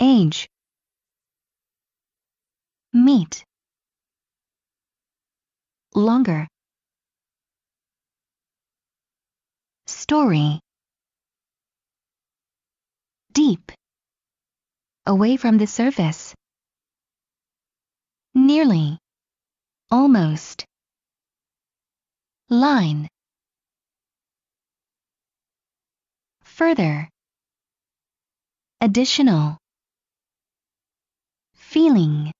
age meet longer story deep away from the surface nearly almost line further additional feeling.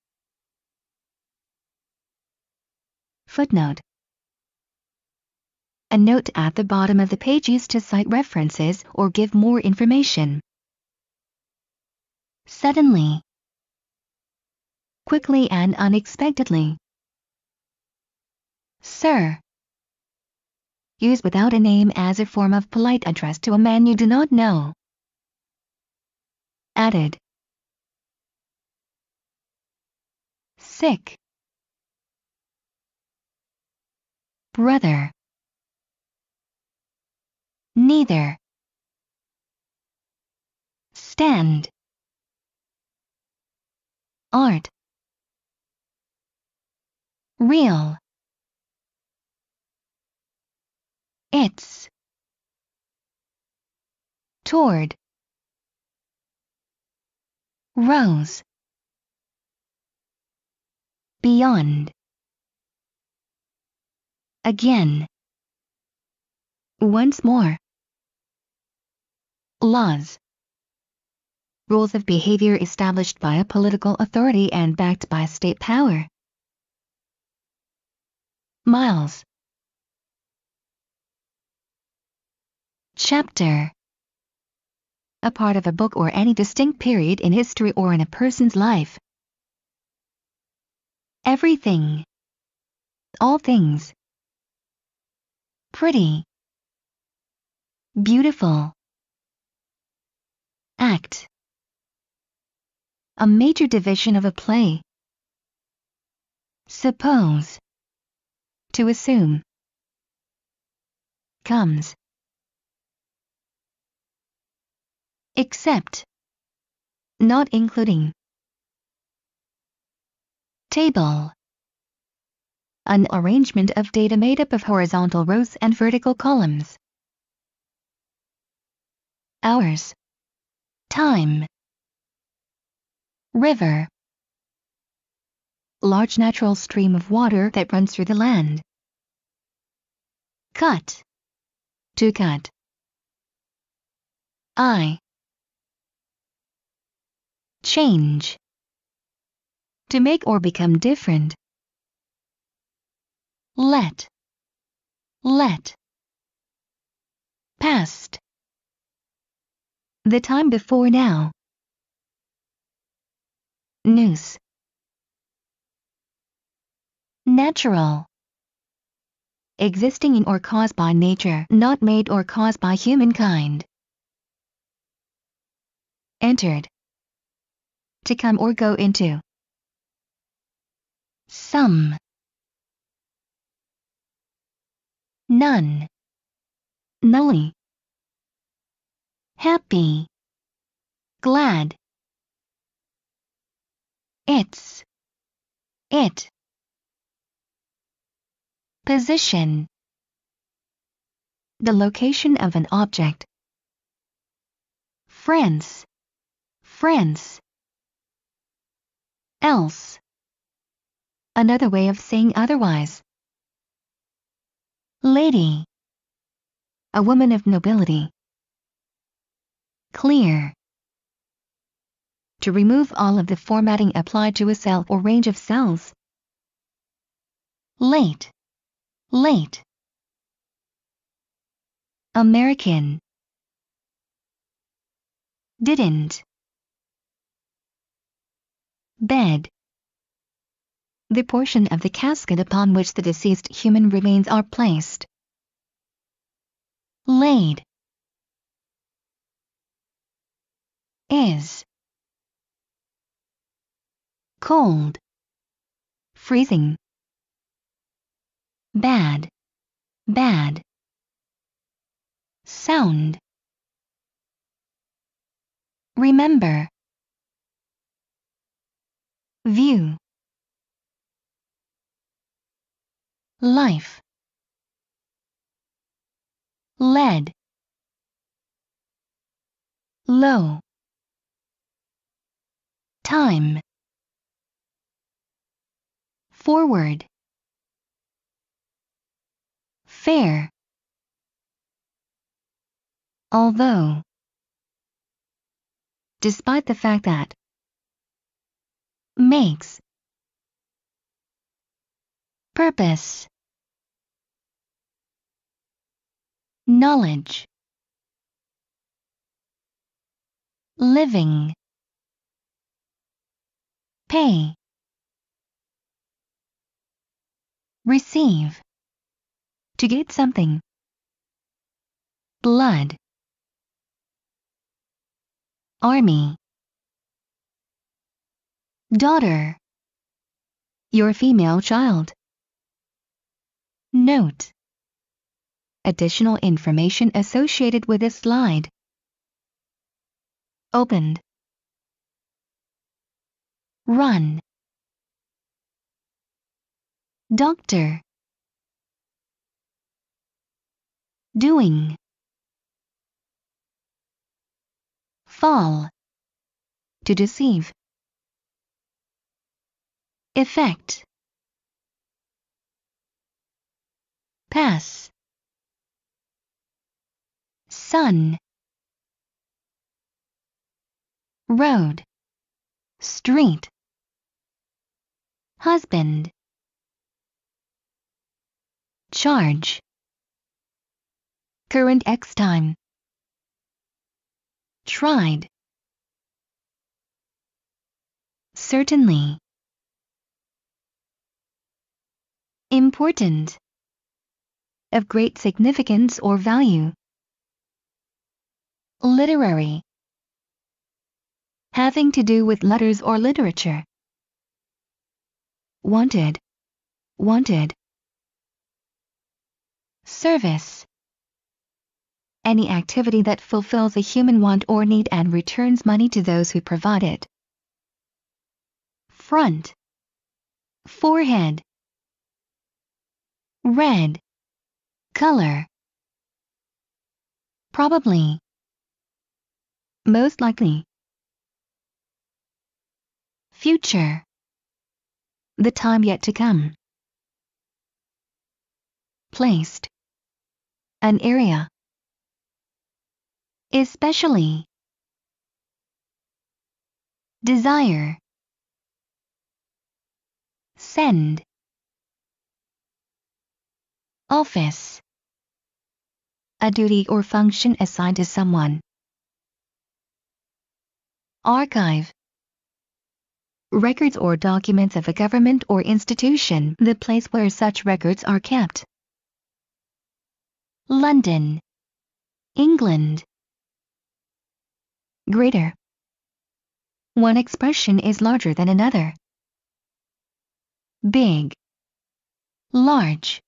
Footnote A note at the bottom of the page used to cite references or give more information. Suddenly. Quickly and unexpectedly. Sir. Use without a name as a form of polite address to a man you do not know. Added. sick. Brother. Neither. Stand. Art. Real. It's. Toward. Rose beyond. Again. Once more. Laws. Rules of behavior established by a political authority and backed by state power. Miles. Chapter a part of a book or any distinct period in history or in a person's life everything, all things, pretty, beautiful, act, a major division of a play, suppose, to assume, comes, except, not including. Table An arrangement of data made up of horizontal rows and vertical columns. Hours Time River Large natural stream of water that runs through the land. Cut To cut I change to make or become different. Let, let. Past. The time before now. News. Natural. Existing in or caused by nature, not made or caused by humankind. Entered. To come or go into. Some. None. None. Happy. Glad. It's. It. Position. The location of an object. France. France. Else another way of saying otherwise. Lady, a woman of nobility. Clear. To remove all of the formatting applied to a cell or range of cells. Late. Late. American. Didn't. Bed the portion of the casket upon which the deceased human remains are placed. Laid is cold, freezing, bad, bad, sound, remember, view, life lead low time forward fair although despite the fact that makes purpose knowledge living pay receive to get something blood army daughter your female child note Additional information associated with this slide. Opened. Run. Doctor. Doing. Fall. To deceive. Effect. Pass sun, road, street, husband, charge, current X time, tried, certainly, important, of great significance or value. Literary. Having to do with letters or literature. Wanted. Wanted. Service. Any activity that fulfills a human want or need and returns money to those who provide it. Front. Forehead. Red. Color. Probably most likely. Future. The time yet to come. Placed. An area. Especially. Desire. Send. Office. A duty or function assigned to someone. Archive Records or documents of a government or institution, the place where such records are kept. London, England. Greater. One expression is larger than another. Big, large.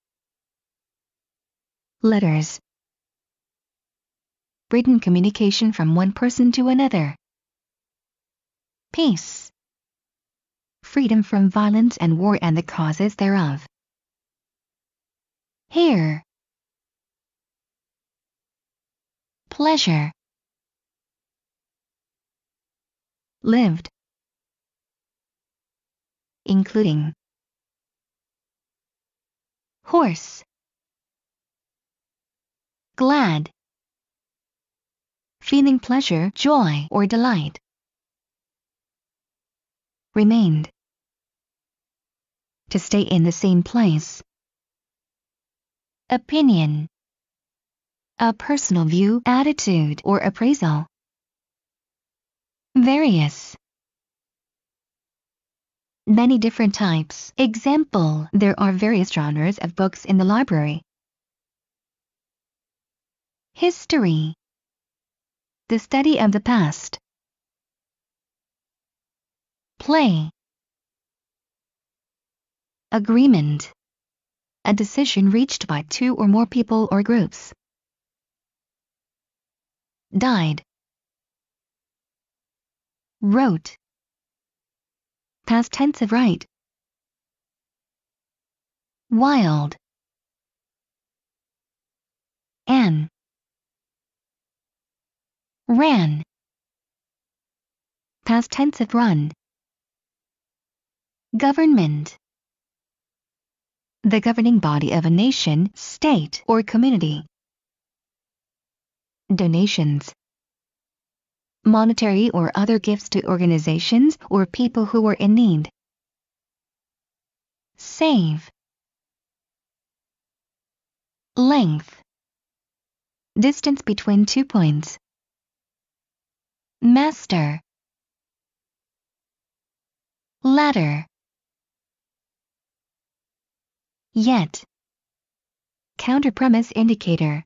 Letters. Written communication from one person to another peace, freedom from violence and war and the causes thereof. Here, pleasure, lived, including horse, glad, feeling pleasure, joy, or delight remained. To stay in the same place. Opinion. A personal view, attitude, or appraisal. Various. Many different types. Example, there are various genres of books in the library. History. The study of the past. Play. Agreement. A decision reached by two or more people or groups. Died. Wrote. Past tense of write. Wild. An. Ran. Past tense of run. Government The governing body of a nation, state, or community. Donations Monetary or other gifts to organizations or people who are in need. Save Length Distance between two points. Master Ladder yet. Counterpremise indicator.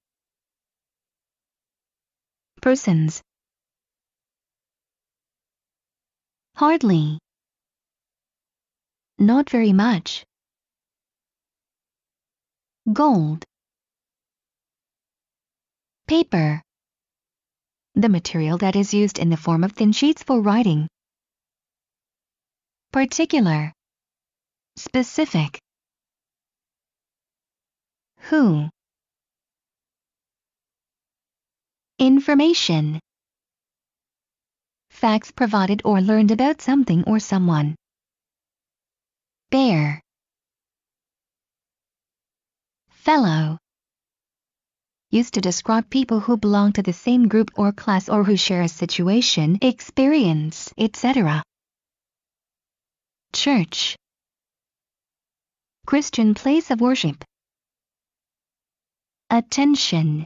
Persons. Hardly. Not very much. Gold. Paper. The material that is used in the form of thin sheets for writing. Particular. Specific. Who? Information. Facts provided or learned about something or someone. Bear. Fellow. Used to describe people who belong to the same group or class or who share a situation, experience, etc. Church. Christian place of worship. Attention.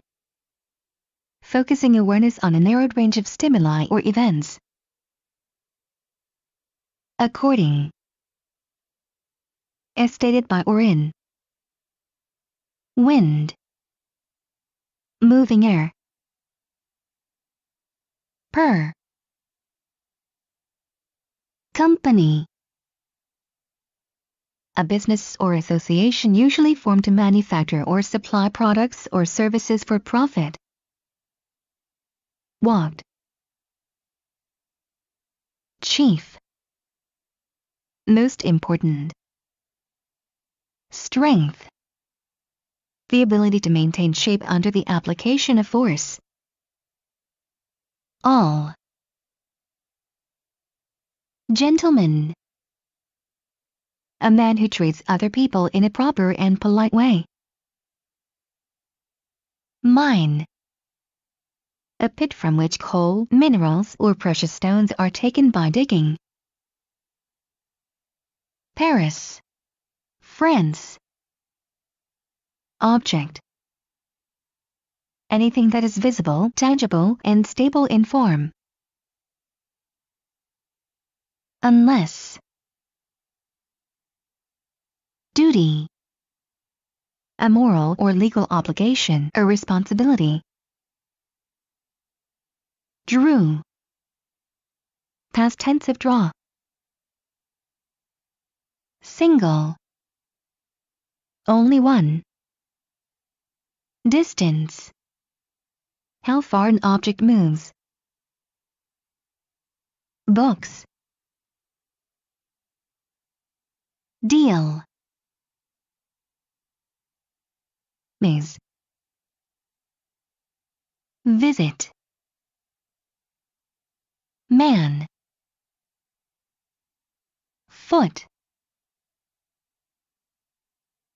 Focusing awareness on a narrowed range of stimuli or events. According. As stated by Orin. Wind. Moving air. Per. Company a business or association usually formed to manufacture or supply products or services for profit. Walked. Chief. Most important. Strength. The ability to maintain shape under the application of force. All. Gentlemen a man who treats other people in a proper and polite way. Mine A pit from which coal, minerals or precious stones are taken by digging. Paris France Object Anything that is visible, tangible, and stable in form. Unless duty, a moral or legal obligation or responsibility. Drew. Past tense of draw. Single. Only one. Distance. How far an object moves. Books. Deal. Maze. Visit. Man. Foot.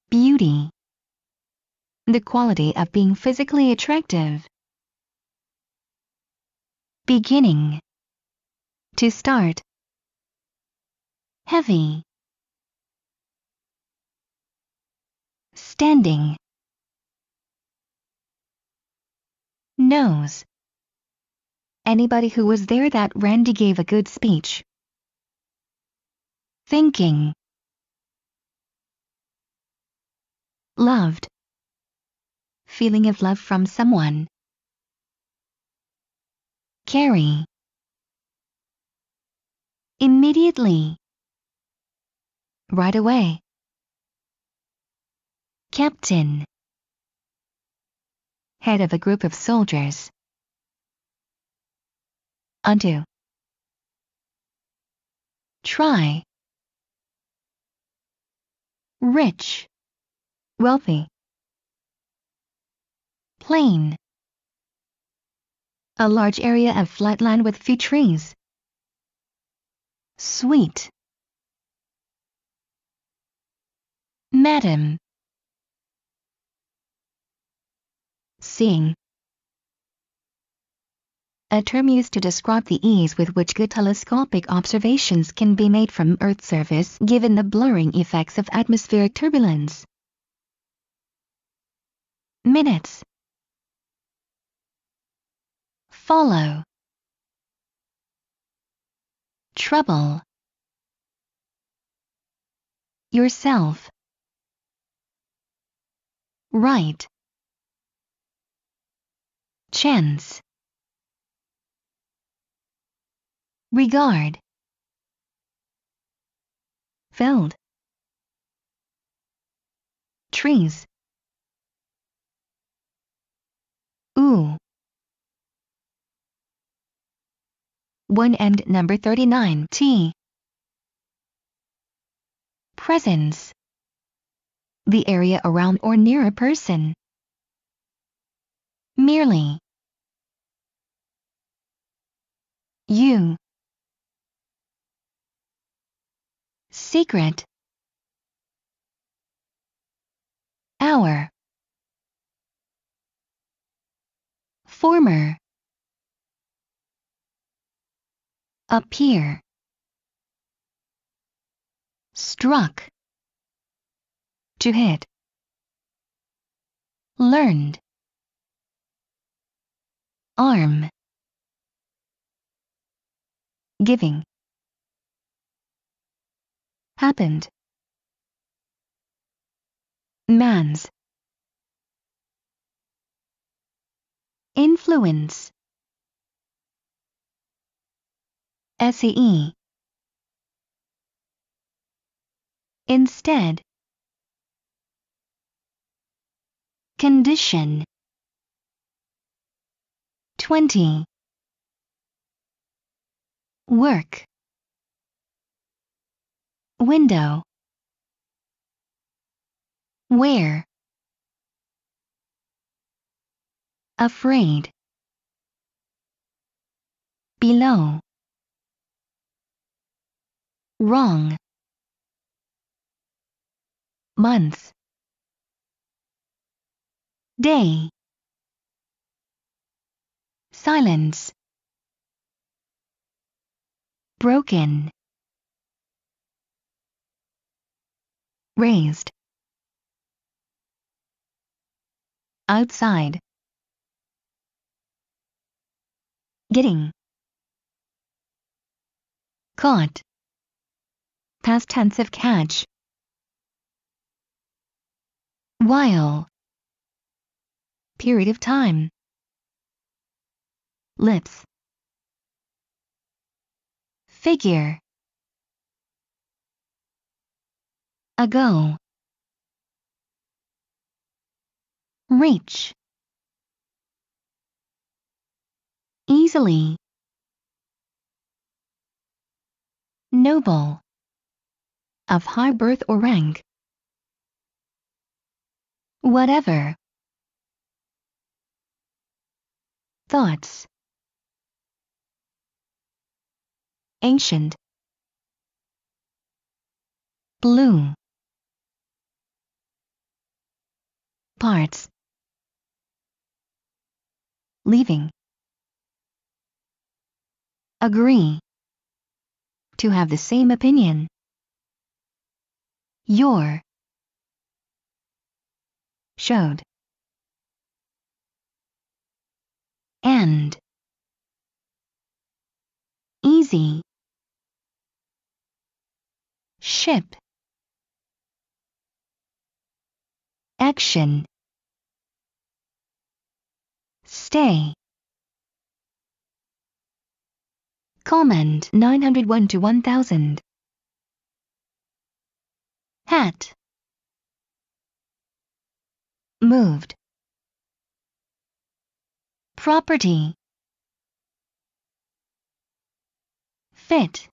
Beauty. The quality of being physically attractive. Beginning. To start. Heavy. Standing. knows. Anybody who was there that Randy gave a good speech. Thinking. Loved. Feeling of love from someone. Carry. Immediately. Right away. Captain head of a group of soldiers. Undo. Try. Rich. Wealthy. Plain. A large area of flat land with few trees. Sweet. Madam. seeing. A term used to describe the ease with which good telescopic observations can be made from Earth's surface given the blurring effects of atmospheric turbulence. Minutes Follow Trouble Yourself Right chance regard field trees ooh one and number 39 t presence the area around or near a person merely you secret hour former appear struck to hit learned arm giving happened man's influence SEE instead condition 20 work window where afraid below wrong month day silence broken raised outside getting caught past tense of catch while period of time lips Figure. Ago. Reach. Easily. Noble. Of high birth or rank. Whatever. Thoughts. ancient bloom parts leaving agree to have the same opinion your showed and easy ship action stay comment 901 to 1000 hat moved property fit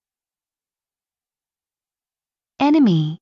enemy